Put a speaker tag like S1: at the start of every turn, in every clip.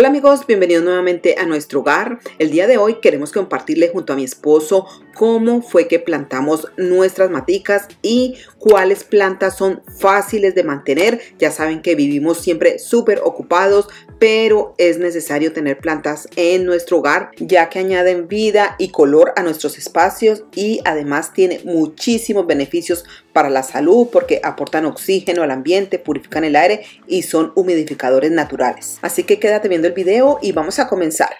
S1: Hola amigos, bienvenidos nuevamente a nuestro hogar. El día de hoy queremos compartirle junto a mi esposo cómo fue que plantamos nuestras maticas y cuáles plantas son fáciles de mantener. Ya saben que vivimos siempre súper ocupados, pero es necesario tener plantas en nuestro hogar ya que añaden vida y color a nuestros espacios y además tiene muchísimos beneficios para la salud porque aportan oxígeno al ambiente, purifican el aire y son humidificadores naturales. Así que quédate viendo el video y vamos a comenzar.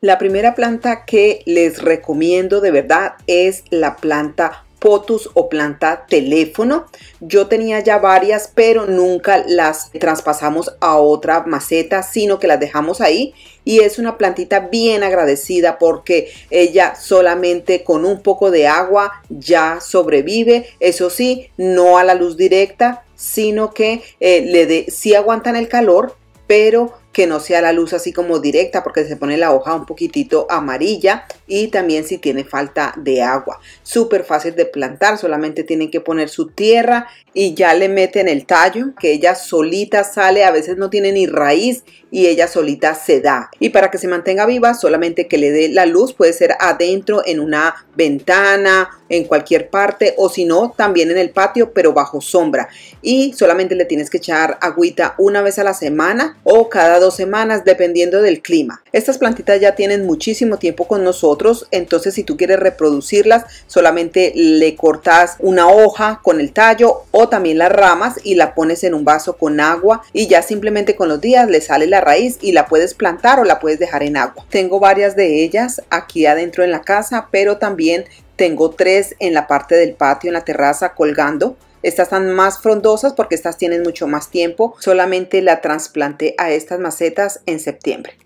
S1: La primera planta que les recomiendo de verdad es la planta POTUS o planta teléfono. Yo tenía ya varias, pero nunca las traspasamos a otra maceta, sino que las dejamos ahí. Y es una plantita bien agradecida porque ella solamente con un poco de agua ya sobrevive. Eso sí, no a la luz directa, sino que eh, le de, si aguantan el calor, pero que no sea la luz así como directa porque se pone la hoja un poquitito amarilla y también si tiene falta de agua. Súper fácil de plantar, solamente tienen que poner su tierra y ya le meten el tallo que ella solita sale, a veces no tiene ni raíz y ella solita se da. Y para que se mantenga viva, solamente que le dé la luz, puede ser adentro en una ventana, en cualquier parte o si no, también en el patio, pero bajo sombra. Y solamente le tienes que echar agüita una vez a la semana o cada dos semanas, dependiendo del clima. Estas plantitas ya tienen muchísimo tiempo con nosotros, entonces si tú quieres reproducirlas, solamente le cortas una hoja con el tallo o también las ramas y la pones en un vaso con agua y ya simplemente con los días le sale la raíz y la puedes plantar o la puedes dejar en agua. Tengo varias de ellas aquí adentro en la casa, pero también tengo tres en la parte del patio, en la terraza, colgando. Estas están más frondosas porque estas tienen mucho más tiempo. Solamente la trasplanté a estas macetas en septiembre.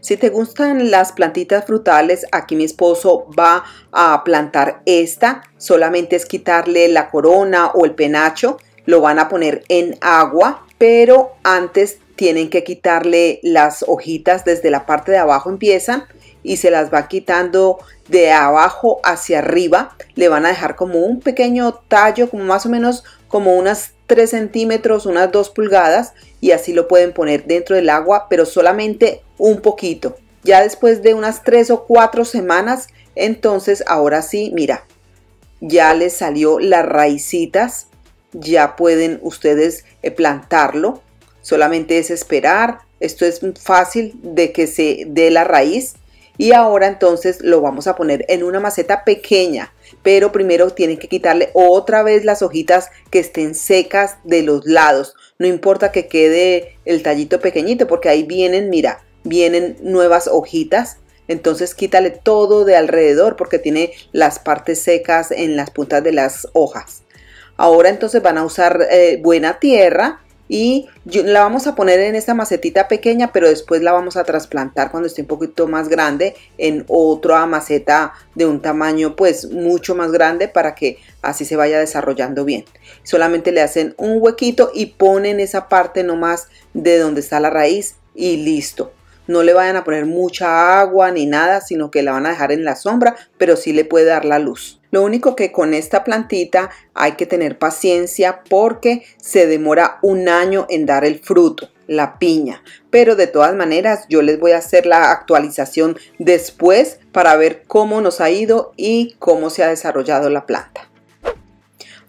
S1: Si te gustan las plantitas frutales, aquí mi esposo va a plantar esta. Solamente es quitarle la corona o el penacho. Lo van a poner en agua, pero antes tienen que quitarle las hojitas desde la parte de abajo empiezan y se las va quitando de abajo hacia arriba. Le van a dejar como un pequeño tallo, como más o menos como unas 3 centímetros, unas 2 pulgadas y así lo pueden poner dentro del agua, pero solamente un poquito. Ya después de unas 3 o 4 semanas, entonces ahora sí, mira, ya les salió las raicitas, ya pueden ustedes eh, plantarlo, solamente es esperar, esto es fácil de que se dé la raíz y ahora entonces lo vamos a poner en una maceta pequeña pero primero tienen que quitarle otra vez las hojitas que estén secas de los lados no importa que quede el tallito pequeñito porque ahí vienen mira vienen nuevas hojitas entonces quítale todo de alrededor porque tiene las partes secas en las puntas de las hojas ahora entonces van a usar eh, buena tierra y la vamos a poner en esta macetita pequeña, pero después la vamos a trasplantar cuando esté un poquito más grande en otra maceta de un tamaño pues mucho más grande para que así se vaya desarrollando bien. Solamente le hacen un huequito y ponen esa parte nomás de donde está la raíz y listo. No le vayan a poner mucha agua ni nada, sino que la van a dejar en la sombra, pero sí le puede dar la luz. Lo único que con esta plantita hay que tener paciencia porque se demora un año en dar el fruto, la piña. Pero de todas maneras yo les voy a hacer la actualización después para ver cómo nos ha ido y cómo se ha desarrollado la planta.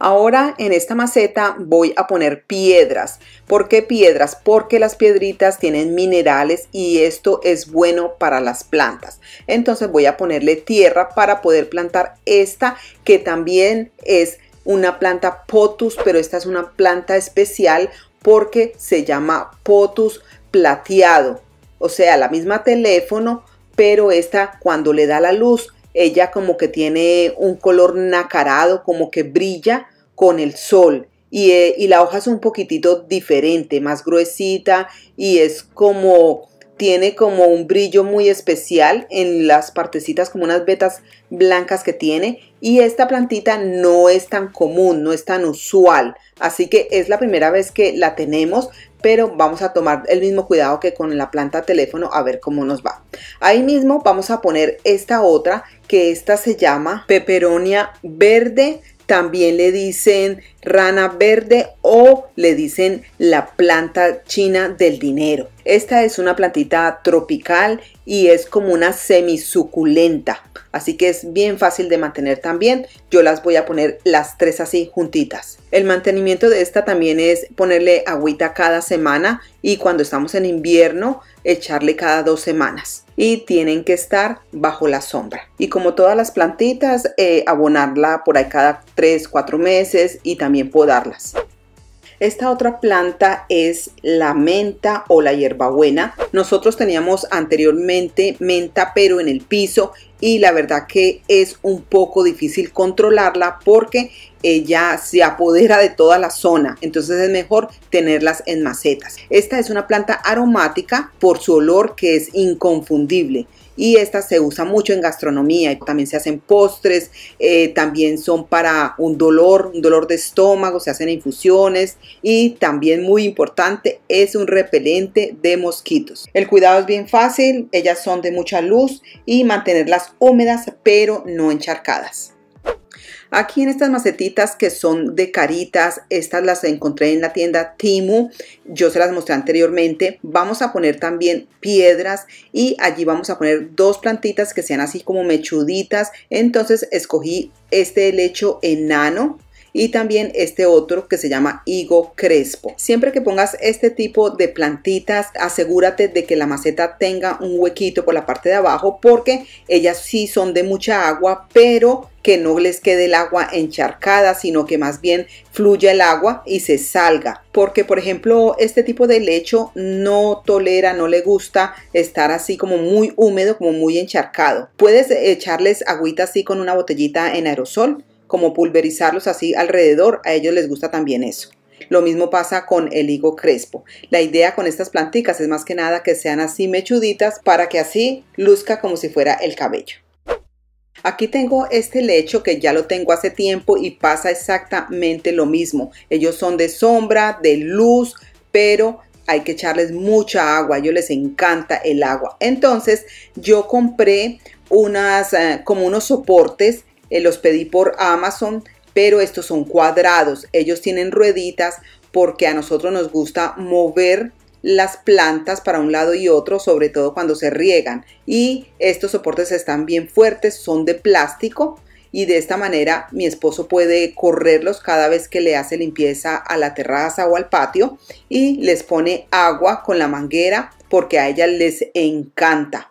S1: Ahora en esta maceta voy a poner piedras. ¿Por qué piedras? Porque las piedritas tienen minerales y esto es bueno para las plantas. Entonces voy a ponerle tierra para poder plantar esta que también es una planta potus, pero esta es una planta especial porque se llama potus plateado. O sea, la misma teléfono, pero esta cuando le da la luz ella como que tiene un color nacarado, como que brilla con el sol. Y, eh, y, la hoja es un poquitito diferente, más gruesita y es como tiene como un brillo muy especial en las partecitas como unas vetas blancas que tiene y esta plantita no es tan común, no es tan usual así que es la primera vez que la tenemos pero vamos a tomar el mismo cuidado que con la planta teléfono a ver cómo nos va. Ahí mismo vamos a poner esta otra, que esta se llama peperonia verde, también le dicen rana verde o le dicen la planta china del dinero. Esta es una plantita tropical y es como una semi suculenta Así que es bien fácil de mantener también. Yo las voy a poner las tres así juntitas. El mantenimiento de esta también es ponerle agüita cada semana y cuando estamos en invierno echarle cada dos semanas. Y tienen que estar bajo la sombra. Y como todas las plantitas, eh, abonarla por ahí cada tres, cuatro meses y también podarlas. Esta otra planta es la menta o la hierbabuena. Nosotros teníamos anteriormente menta pero en el piso y la verdad que es un poco difícil controlarla porque ella se apodera de toda la zona, entonces es mejor tenerlas en macetas. Esta es una planta aromática por su olor que es inconfundible y esta se usa mucho en gastronomía y también se hacen postres, eh, también son para un dolor, un dolor de estómago, se hacen infusiones y también muy importante es un repelente de mosquitos. El cuidado es bien fácil, ellas son de mucha luz y mantenerlas húmedas pero no encharcadas. Aquí en estas macetitas que son de caritas, estas las encontré en la tienda Timu, yo se las mostré anteriormente. Vamos a poner también piedras y allí vamos a poner dos plantitas que sean así como mechuditas. Entonces escogí este helecho enano y también este otro que se llama higo crespo. Siempre que pongas este tipo de plantitas, asegúrate de que la maceta tenga un huequito por la parte de abajo porque ellas sí son de mucha agua, pero que no les quede el agua encharcada, sino que más bien fluya el agua y se salga. Porque, por ejemplo, este tipo de lecho no tolera, no le gusta estar así como muy húmedo, como muy encharcado. Puedes echarles agüita así con una botellita en aerosol como pulverizarlos así alrededor, a ellos les gusta también eso. Lo mismo pasa con el higo crespo. La idea con estas planticas es más que nada que sean así mechuditas para que así luzca como si fuera el cabello. Aquí tengo este lecho que ya lo tengo hace tiempo y pasa exactamente lo mismo. Ellos son de sombra, de luz, pero hay que echarles mucha agua. A ellos les encanta el agua. Entonces yo compré unas, eh, como unos soportes eh, los pedí por Amazon, pero estos son cuadrados, ellos tienen rueditas porque a nosotros nos gusta mover las plantas para un lado y otro, sobre todo cuando se riegan. Y estos soportes están bien fuertes, son de plástico y de esta manera mi esposo puede correrlos cada vez que le hace limpieza a la terraza o al patio y les pone agua con la manguera porque a ella les encanta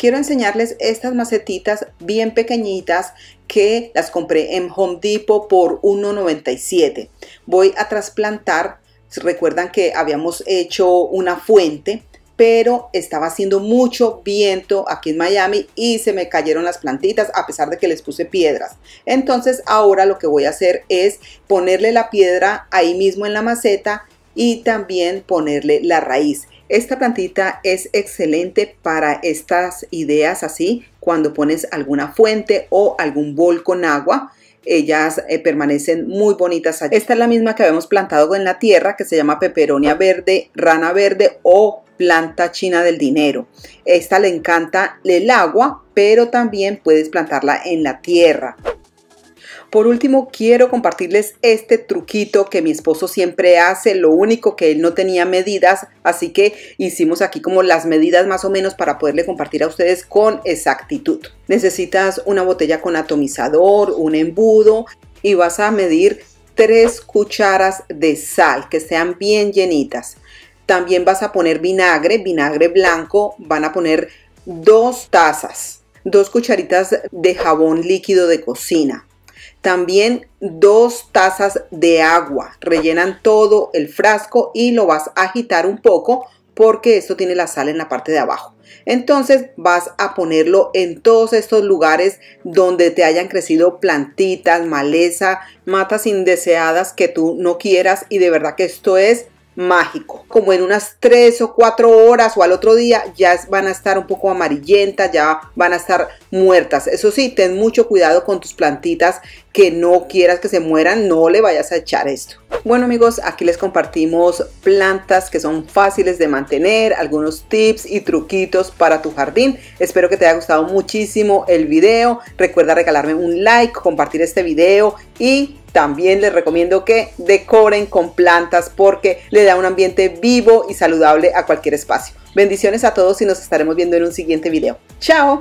S1: quiero enseñarles estas macetitas bien pequeñitas que las compré en Home Depot por 1.97. Voy a trasplantar, recuerdan que habíamos hecho una fuente pero estaba haciendo mucho viento aquí en Miami y se me cayeron las plantitas a pesar de que les puse piedras. Entonces ahora lo que voy a hacer es ponerle la piedra ahí mismo en la maceta y también ponerle la raíz. Esta plantita es excelente para estas ideas así, cuando pones alguna fuente o algún bol con agua, ellas eh, permanecen muy bonitas Esta es la misma que habíamos plantado en la tierra que se llama peperonia verde, rana verde o planta china del dinero. Esta le encanta el agua, pero también puedes plantarla en la tierra. Por último, quiero compartirles este truquito que mi esposo siempre hace, lo único que él no tenía medidas, así que hicimos aquí como las medidas más o menos para poderle compartir a ustedes con exactitud. Necesitas una botella con atomizador, un embudo y vas a medir tres cucharas de sal que sean bien llenitas. También vas a poner vinagre, vinagre blanco, van a poner dos tazas, dos cucharitas de jabón líquido de cocina, también dos tazas de agua. Rellenan todo el frasco y lo vas a agitar un poco porque esto tiene la sal en la parte de abajo. Entonces vas a ponerlo en todos estos lugares donde te hayan crecido plantitas, maleza, matas indeseadas que tú no quieras y de verdad que esto es mágico. Como en unas 3 o 4 horas o al otro día ya van a estar un poco amarillentas, ya van a estar muertas. Eso sí, ten mucho cuidado con tus plantitas que no quieras que se mueran, no le vayas a echar esto. Bueno amigos, aquí les compartimos plantas que son fáciles de mantener, algunos tips y truquitos para tu jardín. Espero que te haya gustado muchísimo el video. Recuerda regalarme un like, compartir este video y también les recomiendo que decoren con plantas porque le da un ambiente vivo y saludable a cualquier espacio. Bendiciones a todos y nos estaremos viendo en un siguiente video. ¡Chao!